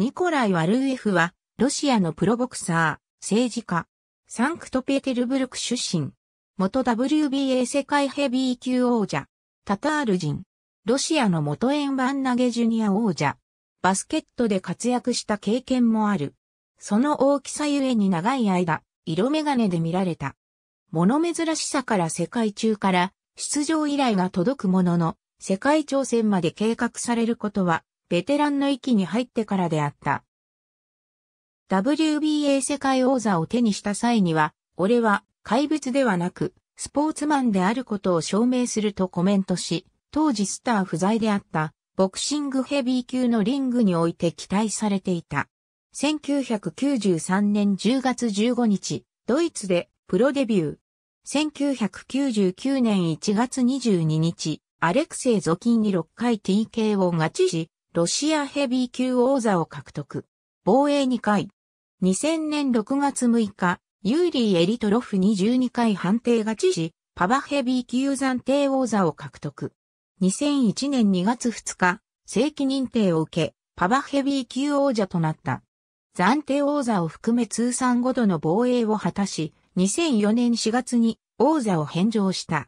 ニコライ・ワルーエフは、ロシアのプロボクサー、政治家、サンクトペテルブルク出身、元 WBA 世界ヘビー級王者、タタール人、ロシアの元円盤投げジュニア王者、バスケットで活躍した経験もある。その大きさゆえに長い間、色眼鏡で見られた。物珍しさから世界中から出場依頼が届くものの、世界挑戦まで計画されることはベテランの域に入ってからであった。WBA 世界王座を手にした際には、俺は怪物ではなく、スポーツマンであることを証明するとコメントし、当時スター不在であったボクシングヘビー級のリングにおいて期待されていた。1993年10月15日、ドイツでプロデビュー。1999年1月22日、アレクセイ・ゾキンに6回 TK を勝ちし、ロシアヘビー級王座を獲得。防衛2回。2000年6月6日、ユーリー・エリトロフに12回判定勝ちし、パバヘビー級暫定王座を獲得。2001年2月2日、正規認定を受け、パバヘビー級王者となった。暫定王座を含め通算5度の防衛を果たし、2004年4月に王座を返上した。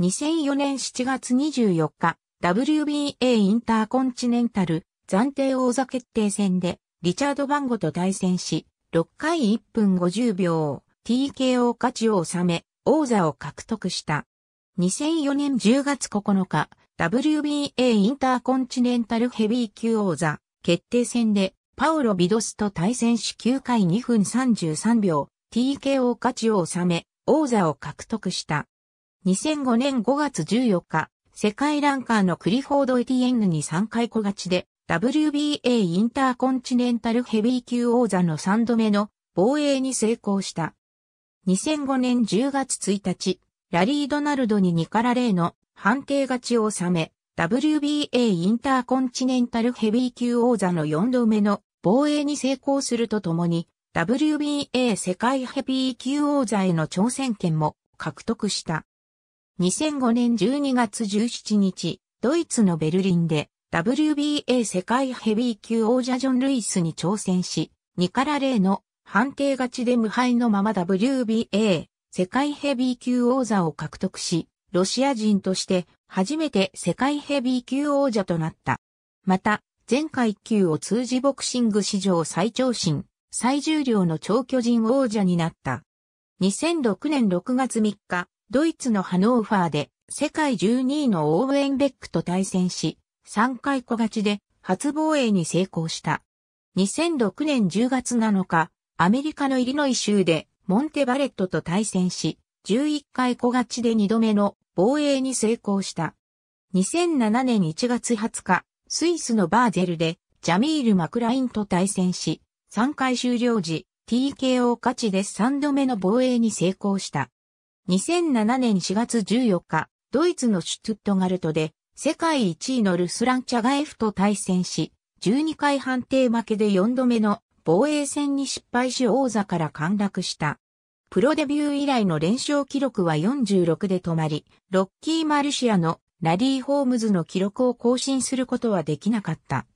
2004年7月24日、WBA インターコンチネンタル暫定王座決定戦でリチャード・バンゴと対戦し、6回1分50秒 TKO 勝ちを収め、王座を獲得した。2004年10月9日、WBA インターコンチネンタルヘビー級王座決定戦でパオロ・ビドスと対戦し9回2分33秒 TKO 勝ちを収め、王座を獲得した。2005年5月14日、世界ランカーのクリフォード・エティエンヌに3回小勝ちで、WBA インターコンチネンタルヘビー級王座の3度目の防衛に成功した。2005年10月1日、ラリー・ドナルドに2から0の判定勝ちを収め、WBA インターコンチネンタルヘビー級王座の4度目の防衛に成功するとともに、WBA 世界ヘビー級王座への挑戦権も獲得した。2005年12月17日、ドイツのベルリンで WBA 世界ヘビー級王者ジョン・ルイスに挑戦し、2から0の判定勝ちで無敗のまま WBA 世界ヘビー級王座を獲得し、ロシア人として初めて世界ヘビー級王者となった。また、前回級を通じボクシング史上最長身、最重量の超巨人王者になった。2006年6月3日、ドイツのハノーファーで世界12位のオーウェンベックと対戦し、3回小勝ちで初防衛に成功した。2006年10月7日、アメリカのイリノイ州でモンテバレットと対戦し、11回小勝ちで2度目の防衛に成功した。2007年1月20日、スイスのバーゼルでジャミール・マクラインと対戦し、3回終了時、TKO 勝ちで3度目の防衛に成功した。2007年4月14日、ドイツのシュトゥットガルトで、世界1位のルスラン・チャガエフと対戦し、12回判定負けで4度目の防衛戦に失敗し王座から陥落した。プロデビュー以来の連勝記録は46で止まり、ロッキー・マルシアのラリー・ホームズの記録を更新することはできなかった。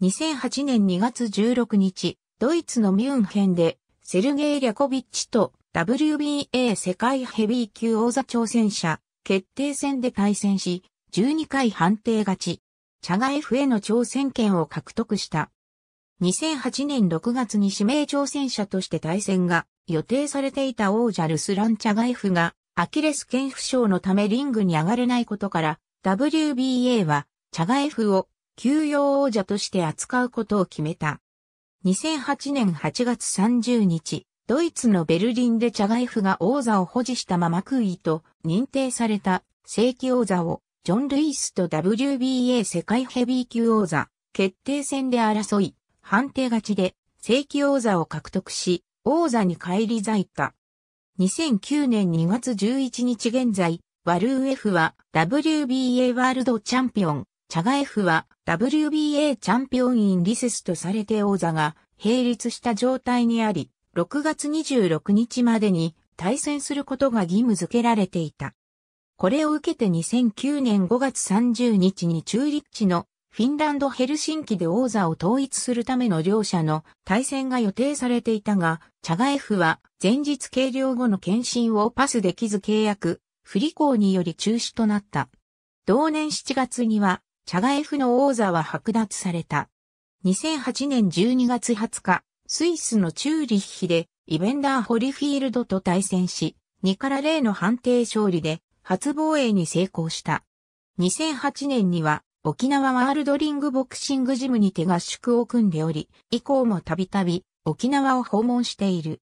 2008年2月16日、ドイツのミュンヘンで、セルゲイ・リャコビッチと WBA 世界ヘビー級王座挑戦者決定戦で対戦し、12回判定勝ち、チャガ F への挑戦権を獲得した。2008年6月に指名挑戦者として対戦が予定されていた王者ルスラン・チャガエフがアキレス腱負傷のためリングに上がれないことから WBA はチャガエフを休養王者として扱うことを決めた。2008年8月30日、ドイツのベルリンでチャガエフが王座を保持したまま空イと認定された正規王座をジョン・ルイスと WBA 世界ヘビー級王座決定戦で争い判定勝ちで正規王座を獲得し王座に返り咲いた。2009年2月11日現在、ワルーエフは WBA ワールドチャンピオン、チャガエフは WBA チャンピオンインリセスとされて王座が並立した状態にあり、6月26日までに対戦することが義務付けられていた。これを受けて2009年5月30日に中立地のフィンランドヘルシンキで王座を統一するための両者の対戦が予定されていたが、チャガエフは前日計量後の検診をパスできず契約、不履行により中止となった。同年7月には、チャガエフの王座は剥奪された。2008年12月20日、スイスのチューリッヒで、イベンダー・ホリフィールドと対戦し、2から0の判定勝利で、初防衛に成功した。2008年には、沖縄ワールドリングボクシングジムにて合宿を組んでおり、以降もたびたび沖縄を訪問している。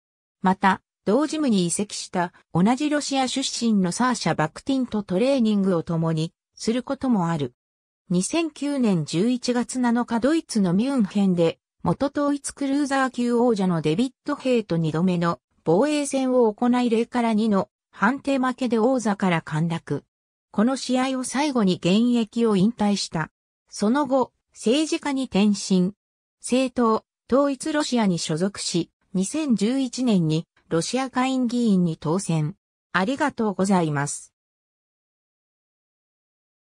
また、同ジムに移籍した同じロシア出身のサーシャ・バクティンとトレーニングを共にすることもある。2009年11月7日ドイツのミュンヘンで元統一クルーザー級王者のデビッド・ヘイと2度目の防衛戦を行い0から2の判定負けで王座から陥落。この試合を最後に現役を引退した。その後、政治家に転身。政党、統一ロシアに所属し、2011年にロシア下院議員に当選。ありがとうございます。